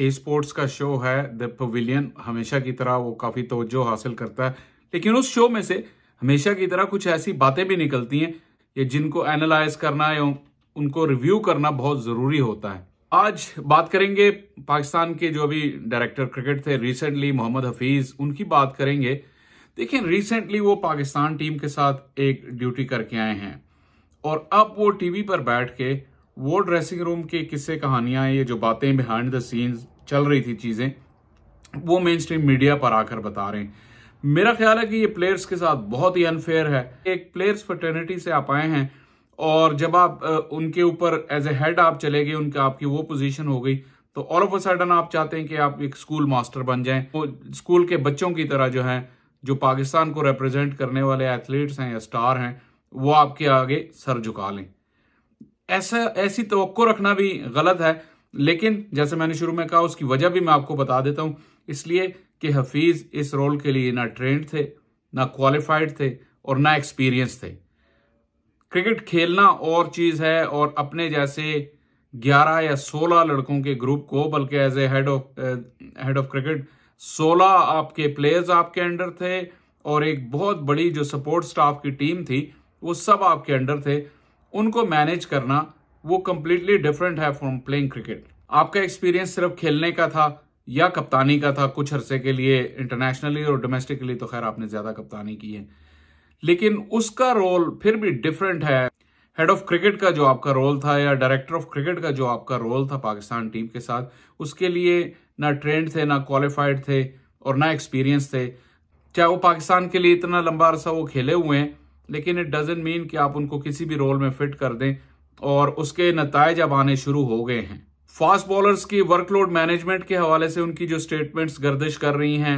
ए sports का show है the pavilion हमेशा की तरह वो काफ़ी तोज्जो हासिल करता है लेकिन उस शो में से हमेशा की तरह कुछ ऐसी बातें भी निकलती हैं ये जिनको एनालाइज करना या उनको रिव्यू करना बहुत ज़रूरी होता है आज बात करेंगे पाकिस्तान के जो अभी डायरेक्टर क्रिकेट थे रिसेंटली मोहम्मद हफीज़ उनकी बात करेंगे देखिए रिसेंटली वो पाकिस्तान टीम के साथ एक ड्यूटी करके आए हैं और अब वो टीवी पर बैठ के वो ड्रेसिंग रूम के किस्से कहानियां ये जो बातें बिहाइंड द सीन्स चल रही थी चीज़ें वो मेन स्ट्रीम मीडिया पर आकर बता रहे हैं मेरा ख्याल है कि ये प्लेयर्स के साथ बहुत ही अनफेयर है एक प्लेयर्स फर्टर्निटी से आप आए हैं और जब आप उनके ऊपर एज ए हेड आप चले गए उनका आपकी वो पोजीशन हो गई तो ऑल ऑफ अ सडन आप चाहते हैं कि आप एक स्कूल मास्टर बन जाएं वो स्कूल के बच्चों की तरह जो है जो पाकिस्तान को रिप्रेजेंट करने वाले एथलीट्स हैं या स्टार हैं वो आपके आगे सर झुका लें ऐसा ऐसी तो रखना भी गलत है लेकिन जैसे मैंने शुरू में कहा उसकी वजह भी मैं आपको बता देता हूं इसलिए कि हफीज इस रोल के लिए ना ट्रेंड थे ना क्वालिफाइड थे और ना एक्सपीरियंस थे क्रिकेट खेलना और चीज़ है और अपने जैसे 11 या 16 लड़कों के ग्रुप को बल्कि as a head of head of cricket 16 आपके प्लेयर्स आपके अंडर थे और एक बहुत बड़ी जो सपोर्ट स्टाफ की टीम थी वो सब आपके अंडर थे उनको मैनेज करना वो कम्प्लीटली डिफरेंट है फ्रॉम प्लेइंग क्रिकेट आपका एक्सपीरियंस सिर्फ खेलने का था या कप्तानी का था कुछ अरसे के लिए इंटरनेशनली और डोमेस्टिकली तो खैर आपने ज्यादा कप्तानी की है लेकिन उसका रोल फिर भी डिफरेंट है हेड ऑफ क्रिकेट का जो आपका रोल था या डायरेक्टर ऑफ क्रिकेट का जो आपका रोल था पाकिस्तान टीम के साथ उसके लिए ना ट्रेंड थे ना क्वालिफाइड थे और ना एक्सपीरियंस थे चाहे वो पाकिस्तान के लिए इतना लंबा अरसा वो खेले हुए हैं लेकिन इट डजन मीन कि आप उनको किसी भी रोल में फिट कर दें और उसके नतज अब आने शुरू हो गए हैं फास्ट बॉलर्स की वर्कलोड मैनेजमेंट के हवाले से उनकी जो स्टेटमेंट्स गर्दिश कर रही हैं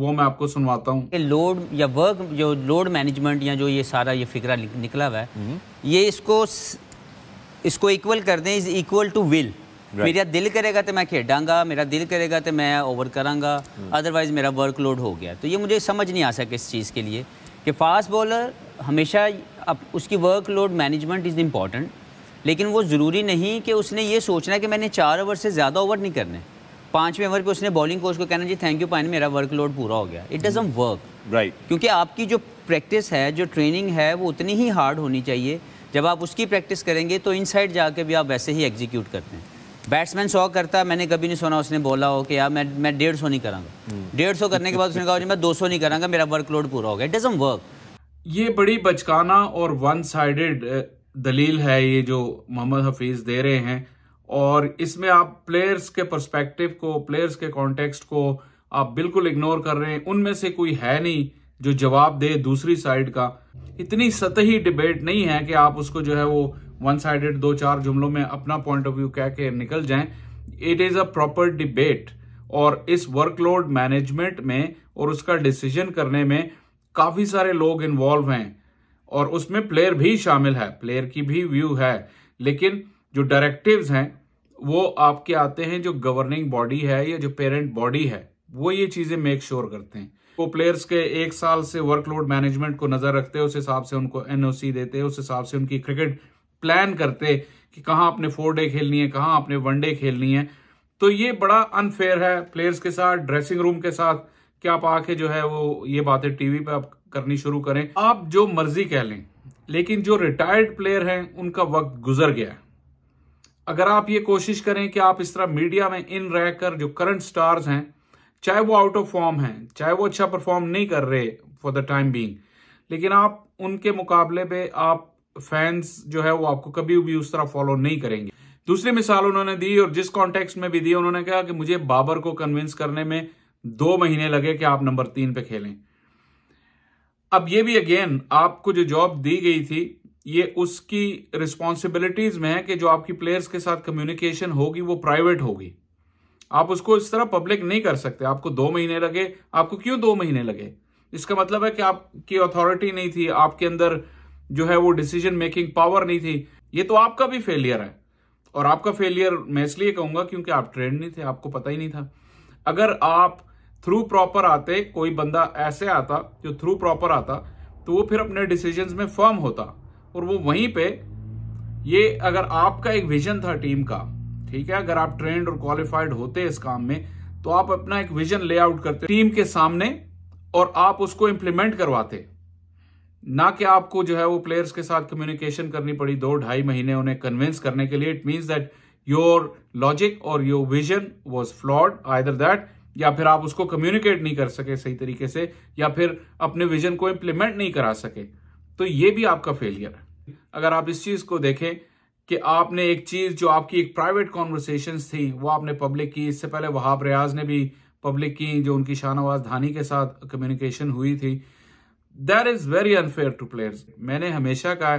वो मैं आपको सुनवाता हूँ लोड या वर्क जो लोड मैनेजमेंट या जो ये सारा ये फिक्रा निकला हुआ है ये इसको इसको इक्वल कर दें is equal to will Right. मेरा दिल करेगा तो मैं खेडांगा मेरा दिल करेगा तो मैं ओवर करांगा अदरवाइज hmm. मेरा वर्कलोड हो गया तो ये मुझे समझ नहीं आ सके इस चीज़ के लिए कि फास्ट बॉलर हमेशा अब उसकी वर्कलोड मैनेजमेंट इज़ इम्पॉर्टेंट लेकिन वो ज़रूरी नहीं कि उसने ये सोचना कि मैंने चार ओवर से ज़्यादा ओवर नहीं करने पाँचवें ओवर पे उसने बॉलिंग कोच को कहना जी थैंक यू पाइन मेरा वर्कलोड पूरा हो गया इट डज़म वर्क राइट क्योंकि आपकी जो प्रैक्टिस है जो ट्रेनिंग है वो उतनी ही हार्ड होनी चाहिए जब आप उसकी प्रैक्टिस करेंगे तो साइड जाके भी आप वैसे ही एग्जीक्यूट करते हैं बैट्समैन सौ करता मैंने कभी नहीं सुना उसने बोला हो कि यार मैं मैं डेढ़ सौ नहीं कराऊंगा हम्म। डेढ़ सौ करने के बाद उसने कहा मैं दो सौ नहीं कराऊंगा मेरा वर्कलोड पूरा हो गया इट डजन वर्क ये बड़ी बचकाना और वन साइडेड दलील है ये जो मोहम्मद हफीज़ दे रहे हैं और इसमें आप प्लेयर्स के पर्सपेक्टिव को प्लेयर्स के कॉन्टेक्स्ट को आप बिल्कुल इग्नोर कर रहे हैं उनमें से कोई है नहीं जो जवाब दे दूसरी साइड का इतनी सतही डिबेट नहीं है कि आप उसको जो है वो वन साइडेड दो चार जुमलों में अपना पॉइंट ऑफ व्यू कह के निकल जाएं it is a proper debate और इस वर्कलोड मैनेजमेंट में और उसका डिसीजन करने में काफी सारे लोग इन्वॉल्व हैं और उसमें प्लेयर भी शामिल है प्लेयर की भी व्यू है लेकिन जो डायरेक्टिव्स हैं वो आपके आते हैं जो गवर्निंग बॉडी है या जो पेरेंट बॉडी है वो ये चीजें मेक श्योर करते हैं वो प्लेयर्स के एक साल से वर्कलोड मैनेजमेंट को नजर रखते उस हिसाब से उनको एनओसी देते उस हिसाब से उनकी क्रिकेट प्लान करते कि कहाँ आपने फोर डे खेलनी है कहाँ आपने वन डे खेलनी है तो ये बड़ा अनफेयर है प्लेयर्स के साथ ड्रेसिंग रूम के साथ कि आप आके जो है वो ये बातें टीवी पे आप करनी शुरू करें आप जो मर्जी कह लें लेकिन जो रिटायर्ड प्लेयर हैं उनका वक्त गुजर गया है अगर आप ये कोशिश करें कि आप इस तरह मीडिया में इन रहकर जो करंट स्टार्स हैं चाहे वो आउट ऑफ फॉर्म हैं चाहे वो अच्छा परफॉर्म नहीं कर रहे फॉर द टाइम बींग लेकिन आप उनके मुकाबले पे आप फैंस जो है वो आपको कभी भी उस तरह फॉलो नहीं करेंगे दूसरी मिसाल उन्होंने दी और जिस कॉन्टेक्स्ट में भी दी उन्होंने कहा कि मुझे बाबर को कन्विंस करने में दो महीने लगे कि आप नंबर तीन पे खेलें अब ये भी अगेन आपको जो जॉब दी गई थी ये उसकी रिस्पॉन्सिबिलिटीज में है कि जो आपकी प्लेयर्स के साथ कम्युनिकेशन होगी वो प्राइवेट होगी आप उसको इस तरह पब्लिक नहीं कर सकते आपको दो महीने लगे आपको क्यों दो महीने लगे इसका मतलब है कि आपकी अथॉरिटी नहीं थी आपके अंदर जो है वो डिसीजन मेकिंग पावर नहीं थी ये तो आपका भी फेलियर है और आपका फेलियर मैं इसलिए कहूंगा क्योंकि आप ट्रेंड नहीं थे आपको पता ही नहीं था अगर आप थ्रू प्रॉपर आते कोई बंदा ऐसे आता जो थ्रू प्रॉपर आता तो वो फिर अपने डिसीजंस में फर्म होता और वो वहीं पे ये अगर आपका एक विजन था टीम का ठीक है अगर आप ट्रेंड और क्वालिफाइड होते इस काम में तो आप अपना एक विजन लेआउट करते टीम के सामने और आप उसको इम्प्लीमेंट करवाते ना कि आपको जो है वो प्लेयर्स के साथ कम्युनिकेशन करनी पड़ी दो ढाई महीने उन्हें कन्विंस करने के लिए it means that your logic और your vision was flawed either that या फिर आप उसको कम्युनिकेट नहीं कर सके सही तरीके से या फिर अपने विजन को इम्प्लीमेंट नहीं करा सके तो ये भी आपका फेलियर है अगर आप इस चीज को देखें कि आपने एक चीज जो आपकी एक प्राइवेट कॉन्वर्सेशन थी वो आपने पब्लिक की इससे पहले वहाब रियाज ने भी पब्लिक की जो उनकी शाहनवाज धानी के साथ कम्युनिकेशन हुई थी there is very unfair to players मैंने हमेशा कहा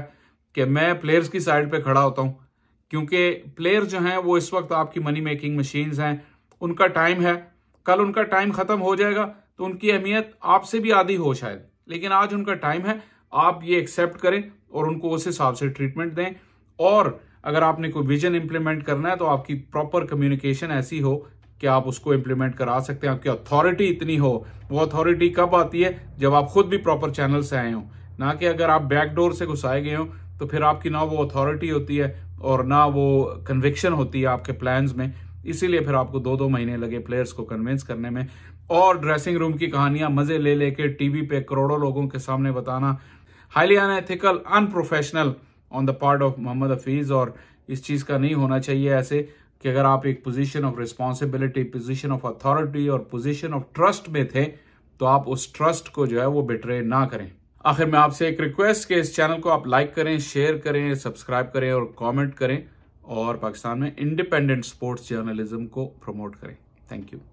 कि मैं प्लेयर्स की साइड पे खड़ा होता हूं क्योंकि प्लेयर जो हैं वो इस वक्त आपकी मनी मेकिंग मशीन्स हैं उनका टाइम है कल उनका टाइम खत्म हो जाएगा तो उनकी अहमियत आपसे भी आधी हो शायद लेकिन आज उनका टाइम है आप ये एक्सेप्ट करें और उनको उस हिसाब से ट्रीटमेंट दें और अगर आपने कोई विजन इंप्लीमेंट करना है तो आपकी प्रॉपर कम्युनिकेशन ऐसी हो कि आप उसको इंप्लीमेंट करा सकते हैं आपकी अथॉरिटी इतनी हो वो अथॉरिटी कब आती है जब आप खुद भी प्रॉपर चैनल से आए हो ना कि अगर आप बैकडोर से घुसाए गए हो तो फिर आपकी ना वो अथॉरिटी होती है और ना वो कन्विक्शन होती है आपके प्लान्स में इसीलिए फिर आपको दो दो महीने लगे प्लेयर्स को कन्विंस करने में और ड्रेसिंग रूम की कहानियां मजे ले लेके टीवी पे करोड़ों लोगों के सामने बताना highly unethical unprofessional on the part of Mohammad Hafeez और इस चीज का नहीं होना चाहिए ऐसे कि अगर आप एक position of responsibility position of authority और पोजीशन ऑफ ट्रस्ट में थे तो आप उस ट्रस्ट को जो है वो बिट्रे ना करें आखिर में आपसे एक रिक्वेस्ट कि इस चैनल को आप लाइक करें शेयर करें सब्सक्राइब करें और कॉमेंट करें और पाकिस्तान में इंडिपेंडेंट स्पोर्ट्स जर्नलिज्म को प्रमोट करें थैंक यू